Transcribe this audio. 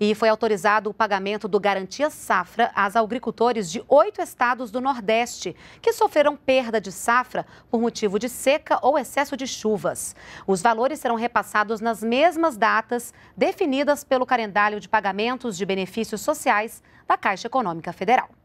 e foi autorizado o pagamento do Garantia Safra às agricultores de oito estados do Nordeste, que sofreram perda de safra por motivo de seca ou excesso de chuvas. Os valores serão repassados nas mesmas datas definidas pelo calendário de pagamentos de benefícios sociais da Caixa Econômica Federal.